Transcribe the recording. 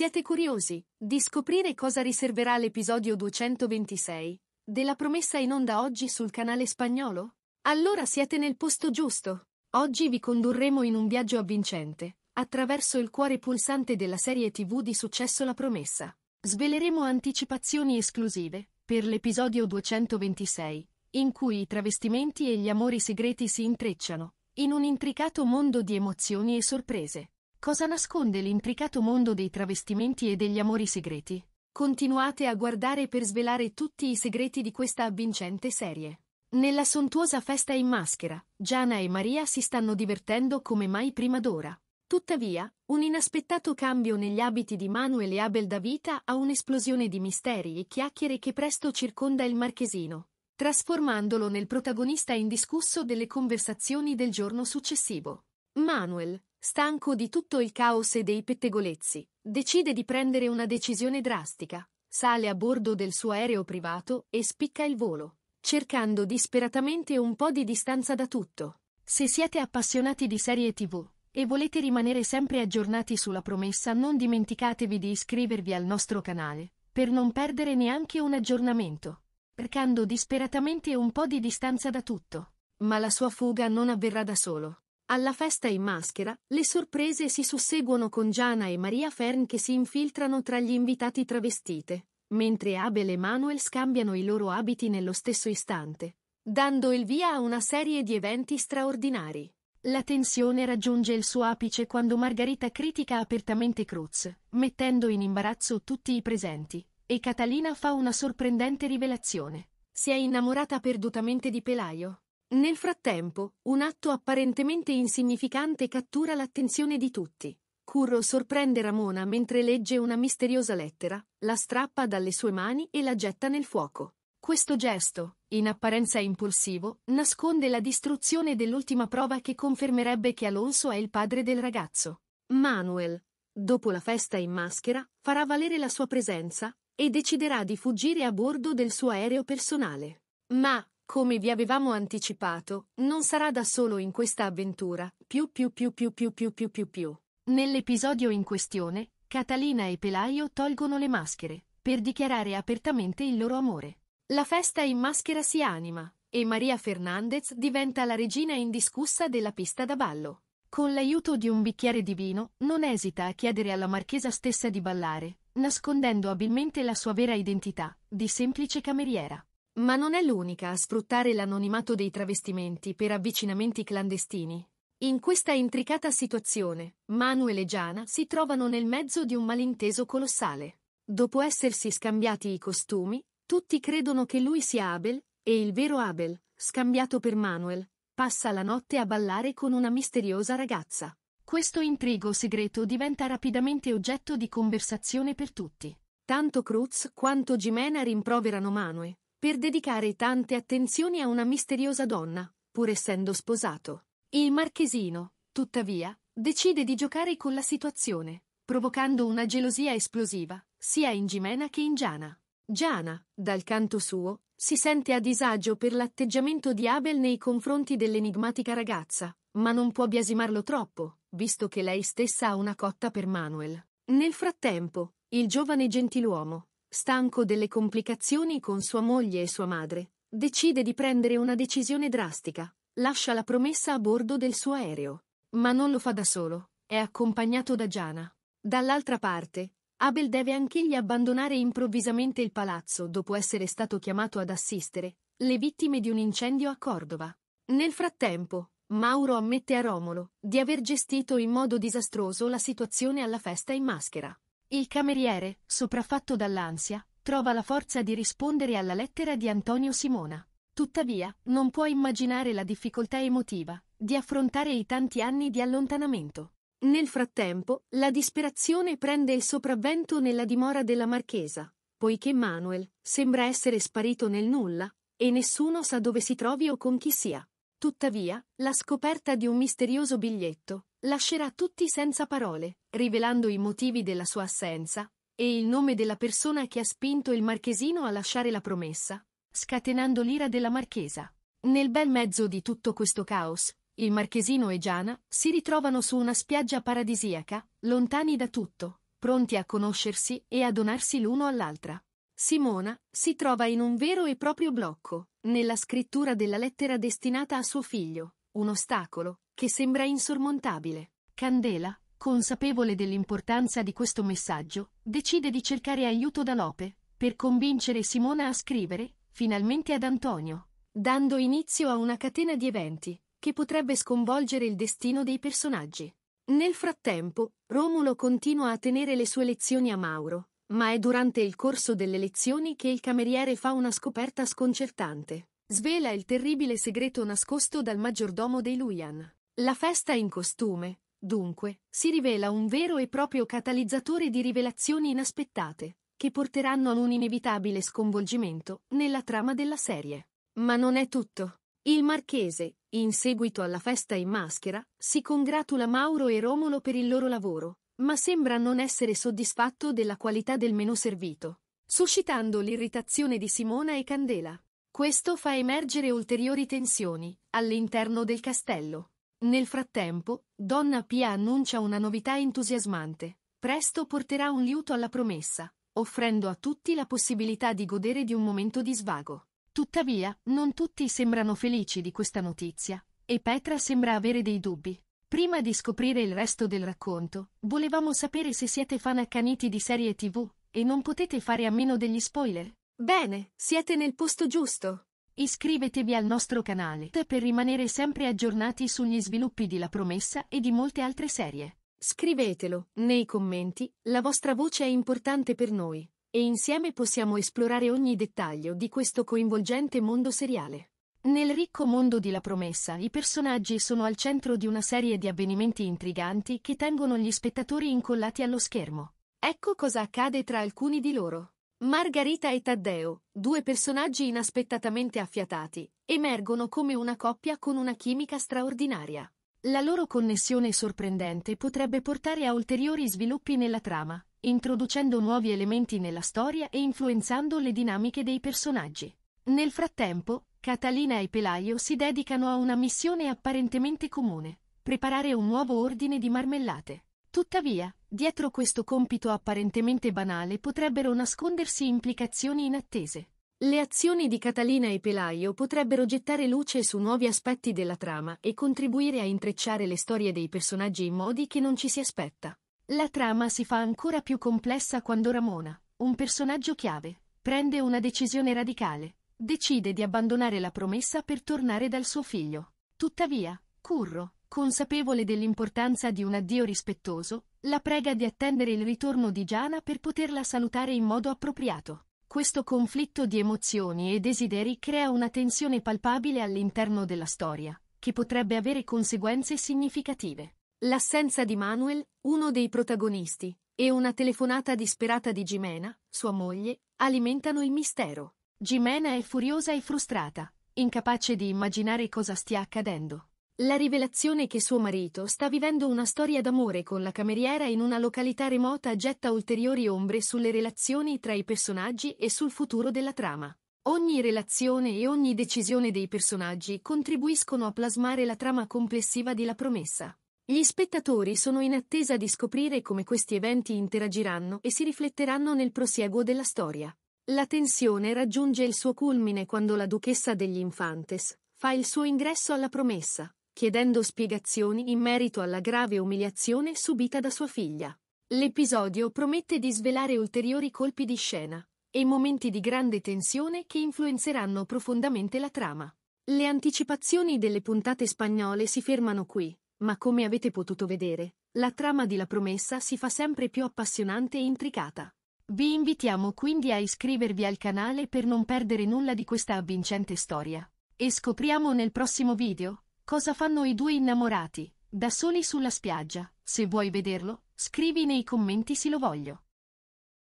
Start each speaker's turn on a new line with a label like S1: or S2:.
S1: Siete curiosi di scoprire cosa riserverà l'episodio 226 della promessa in onda oggi sul canale spagnolo? Allora siete nel posto giusto. Oggi vi condurremo in un viaggio avvincente, attraverso il cuore pulsante della serie TV di successo La promessa. Sveleremo anticipazioni esclusive per l'episodio 226, in cui i travestimenti e gli amori segreti si intrecciano, in un intricato mondo di emozioni e sorprese. Cosa nasconde l'intricato mondo dei travestimenti e degli amori segreti? Continuate a guardare per svelare tutti i segreti di questa avvincente serie. Nella sontuosa festa in maschera, Gianna e Maria si stanno divertendo come mai prima d'ora. Tuttavia, un inaspettato cambio negli abiti di Manuel e Abel dà vita a un'esplosione di misteri e chiacchiere che presto circonda il marchesino, trasformandolo nel protagonista indiscusso delle conversazioni del giorno successivo. Manuel, stanco di tutto il caos e dei pettegolezzi, decide di prendere una decisione drastica. Sale a bordo del suo aereo privato e spicca il volo, cercando disperatamente un po' di distanza da tutto. Se siete appassionati di serie TV e volete rimanere sempre aggiornati sulla promessa, non dimenticatevi di iscrivervi al nostro canale per non perdere neanche un aggiornamento, cercando disperatamente un po' di distanza da tutto. Ma la sua fuga non avverrà da solo. Alla festa in maschera, le sorprese si susseguono con Giana e Maria Fern che si infiltrano tra gli invitati travestite, mentre Abel e Manuel scambiano i loro abiti nello stesso istante, dando il via a una serie di eventi straordinari. La tensione raggiunge il suo apice quando Margherita critica apertamente Cruz, mettendo in imbarazzo tutti i presenti, e Catalina fa una sorprendente rivelazione. Si è innamorata perdutamente di Pelaio. Nel frattempo, un atto apparentemente insignificante cattura l'attenzione di tutti. Curro sorprende Ramona mentre legge una misteriosa lettera, la strappa dalle sue mani e la getta nel fuoco. Questo gesto, in apparenza impulsivo, nasconde la distruzione dell'ultima prova che confermerebbe che Alonso è il padre del ragazzo. Manuel, dopo la festa in maschera, farà valere la sua presenza e deciderà di fuggire a bordo del suo aereo personale. Ma, come vi avevamo anticipato, non sarà da solo in questa avventura, più più più più più più più più più. Nell'episodio in questione, Catalina e Pelaio tolgono le maschere, per dichiarare apertamente il loro amore. La festa in maschera si anima, e Maria Fernandez diventa la regina indiscussa della pista da ballo. Con l'aiuto di un bicchiere di vino, non esita a chiedere alla marchesa stessa di ballare, nascondendo abilmente la sua vera identità, di semplice cameriera. Ma non è l'unica a sfruttare l'anonimato dei travestimenti per avvicinamenti clandestini. In questa intricata situazione, Manuel e Legiana si trovano nel mezzo di un malinteso colossale. Dopo essersi scambiati i costumi, tutti credono che lui sia Abel, e il vero Abel, scambiato per Manuel, passa la notte a ballare con una misteriosa ragazza. Questo intrigo segreto diventa rapidamente oggetto di conversazione per tutti. Tanto Cruz quanto Jimena rimproverano Manuel, per dedicare tante attenzioni a una misteriosa donna, pur essendo sposato. Il marchesino, tuttavia, decide di giocare con la situazione, provocando una gelosia esplosiva, sia in Gimena che in Giana. Giana, dal canto suo, si sente a disagio per l'atteggiamento di Abel nei confronti dell'enigmatica ragazza, ma non può biasimarlo troppo, visto che lei stessa ha una cotta per Manuel. Nel frattempo, il giovane gentiluomo, stanco delle complicazioni con sua moglie e sua madre, decide di prendere una decisione drastica. Lascia la promessa a bordo del suo aereo. Ma non lo fa da solo, è accompagnato da Giana. Dall'altra parte, Abel deve anch'egli abbandonare improvvisamente il palazzo dopo essere stato chiamato ad assistere le vittime di un incendio a Cordova. Nel frattempo, Mauro ammette a Romolo di aver gestito in modo disastroso la situazione alla festa in maschera. Il cameriere, sopraffatto dall'ansia, trova la forza di rispondere alla lettera di Antonio Simona. Tuttavia, non può immaginare la difficoltà emotiva di affrontare i tanti anni di allontanamento. Nel frattempo, la disperazione prende il sopravvento nella dimora della marchesa, poiché Manuel sembra essere sparito nel nulla e nessuno sa dove si trovi o con chi sia. Tuttavia, la scoperta di un misterioso biglietto, Lascerà tutti senza parole, rivelando i motivi della sua assenza e il nome della persona che ha spinto il marchesino a lasciare la promessa, scatenando l'ira della marchesa. Nel bel mezzo di tutto questo caos, il marchesino e Giana si ritrovano su una spiaggia paradisiaca, lontani da tutto, pronti a conoscersi e a donarsi l'uno all'altra. Simona si trova in un vero e proprio blocco, nella scrittura della lettera destinata a suo figlio, un ostacolo che sembra insormontabile. Candela, consapevole dell'importanza di questo messaggio, decide di cercare aiuto da Lope, per convincere Simona a scrivere, finalmente ad Antonio, dando inizio a una catena di eventi, che potrebbe sconvolgere il destino dei personaggi. Nel frattempo, Romulo continua a tenere le sue lezioni a Mauro, ma è durante il corso delle lezioni che il cameriere fa una scoperta sconcertante. Svela il terribile segreto nascosto dal maggiordomo dei Luian. La festa in costume, dunque, si rivela un vero e proprio catalizzatore di rivelazioni inaspettate, che porteranno ad un inevitabile sconvolgimento nella trama della serie. Ma non è tutto. Il marchese, in seguito alla festa in maschera, si congratula Mauro e Romolo per il loro lavoro, ma sembra non essere soddisfatto della qualità del menù servito, suscitando l'irritazione di Simona e Candela. Questo fa emergere ulteriori tensioni all'interno del castello. Nel frattempo, Donna Pia annuncia una novità entusiasmante. Presto porterà un liuto alla promessa, offrendo a tutti la possibilità di godere di un momento di svago. Tuttavia, non tutti sembrano felici di questa notizia, e Petra sembra avere dei dubbi. Prima di scoprire il resto del racconto, volevamo sapere se siete fan accaniti di serie tv, e non potete fare a meno degli spoiler. Bene, siete nel posto giusto. Iscrivetevi al nostro canale per rimanere sempre aggiornati sugli sviluppi di La Promessa e di molte altre serie. Scrivetelo nei commenti, la vostra voce è importante per noi e insieme possiamo esplorare ogni dettaglio di questo coinvolgente mondo seriale. Nel ricco mondo di La Promessa i personaggi sono al centro di una serie di avvenimenti intriganti che tengono gli spettatori incollati allo schermo. Ecco cosa accade tra alcuni di loro. Margarita e Taddeo, due personaggi inaspettatamente affiatati, emergono come una coppia con una chimica straordinaria. La loro connessione sorprendente potrebbe portare a ulteriori sviluppi nella trama, introducendo nuovi elementi nella storia e influenzando le dinamiche dei personaggi. Nel frattempo, Catalina e Pelaio si dedicano a una missione apparentemente comune, preparare un nuovo ordine di marmellate. Tuttavia, dietro questo compito apparentemente banale potrebbero nascondersi implicazioni inattese. Le azioni di Catalina e Pelaio potrebbero gettare luce su nuovi aspetti della trama e contribuire a intrecciare le storie dei personaggi in modi che non ci si aspetta. La trama si fa ancora più complessa quando Ramona, un personaggio chiave, prende una decisione radicale, decide di abbandonare la promessa per tornare dal suo figlio. Tuttavia, Curro, Consapevole dell'importanza di un addio rispettoso, la prega di attendere il ritorno di Giana per poterla salutare in modo appropriato. Questo conflitto di emozioni e desideri crea una tensione palpabile all'interno della storia, che potrebbe avere conseguenze significative. L'assenza di Manuel, uno dei protagonisti, e una telefonata disperata di Gimena, sua moglie, alimentano il mistero. Gimena è furiosa e frustrata, incapace di immaginare cosa stia accadendo. La rivelazione che suo marito sta vivendo una storia d'amore con la cameriera in una località remota getta ulteriori ombre sulle relazioni tra i personaggi e sul futuro della trama. Ogni relazione e ogni decisione dei personaggi contribuiscono a plasmare la trama complessiva di La promessa. Gli spettatori sono in attesa di scoprire come questi eventi interagiranno e si rifletteranno nel prosieguo della storia. La tensione raggiunge il suo culmine quando la duchessa degli Infantes fa il suo ingresso alla promessa, chiedendo spiegazioni in merito alla grave umiliazione subita da sua figlia. L'episodio promette di svelare ulteriori colpi di scena e momenti di grande tensione che influenzeranno profondamente la trama. Le anticipazioni delle puntate spagnole si fermano qui, ma come avete potuto vedere, la trama di La Promessa si fa sempre più appassionante e intricata. Vi invitiamo quindi a iscrivervi al canale per non perdere nulla di questa avvincente storia. E scopriamo nel prossimo video. Cosa fanno i due innamorati, da soli sulla spiaggia? Se vuoi vederlo, scrivi nei commenti se lo voglio.